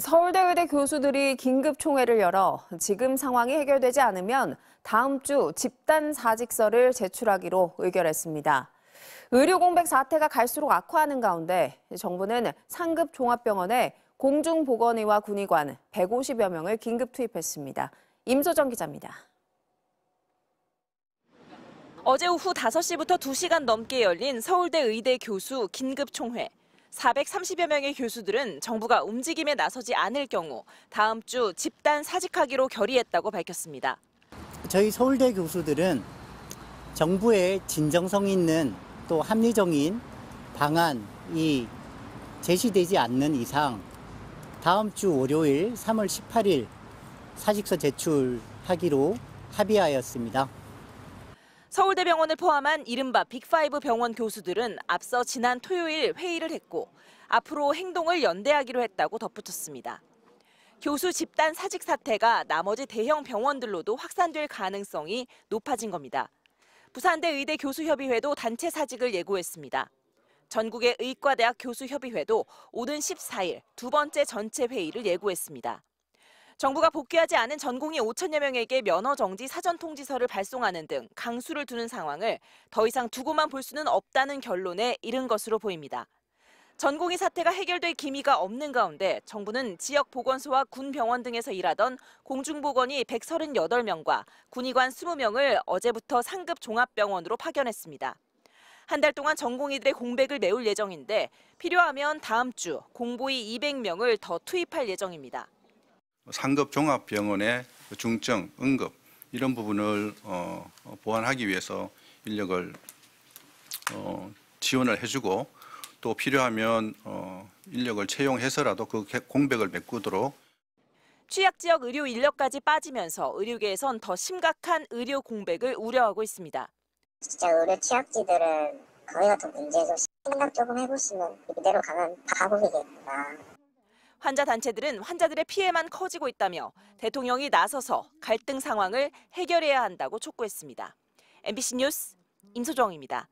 서울대 의대 교수들이 긴급 총회를 열어 지금 상황이 해결되지 않으면 다음 주 집단 사직서를 제출하기로 의결했습니다. 의료 공백 사태가 갈수록 악화하는 가운데 정부는 상급 종합병원에 공중보건의와 군의관 150여 명을 긴급 투입했습니다. 임소정 기자입니다. 어제 오후 5시부터 2시간 넘게 열린 서울대 의대 교수 긴급 총회. 430여 명의 교수들은 정부가 움직임에 나서지 않을 경우 다음 주 집단 사직하기로 결의했다고 밝혔습니다. 저희 서울대 교수들은 정부의 진정성 있는 또 합리적인 방안이 제시되지 않는 이상 다음 주 월요일 3월 18일 사직서 제출하기로 합의하였습니다. 서울대병원을 포함한 이른바 빅5 병원 교수들은 앞서 지난 토요일 회의를 했고 앞으로 행동을 연대하기로 했다고 덧붙였습니다. 교수 집단 사직 사태가 나머지 대형 병원들로도 확산될 가능성이 높아진 겁니다. 부산대 의대 교수협의회도 단체 사직을 예고했습니다. 전국의 의과대학 교수협의회도 오는 14일 두 번째 전체 회의를 예고했습니다. 정부가 복귀하지 않은 전공이 5천여 명에게 면허 정지 사전 통지서를 발송하는 등 강수를 두는 상황을 더 이상 두고만 볼 수는 없다는 결론에 이른 것으로 보입니다. 전공의 사태가 해결될 기미가 없는 가운데 정부는 지역 보건소와 군 병원 등에서 일하던 공중보건이 138명과 군의관 20명을 어제부터 상급 종합병원으로 파견했습니다. 한 달 동안 전공의들의 공백을 메울 예정인데 필요하면 다음 주 공보이 200명을 더 투입할 예정입니다. 상급 종합병원의 중증, 응급 이런 부분을 어, 어, 보완하기 위해서 인력을 어, 지원을 해주고 또 필요하면 어, 인력을 채용해서라도 그 공백을 메꾸도록 취약 지역 의료 인력까지 빠지면서 의료계에선 더 심각한 의료 공백을 우려하고 있습니다. 진짜 의료 취약지들은 거의 같은 문제에서 생각 조금 해보시면 이대로 가면 파국이겠구나. 환자 단체들은 환자들의 피해만 커지고 있다며 대통령이 나서서 갈등 상황을 해결해야 한다고 촉구했습니다. MBC 뉴스 임소정입니다.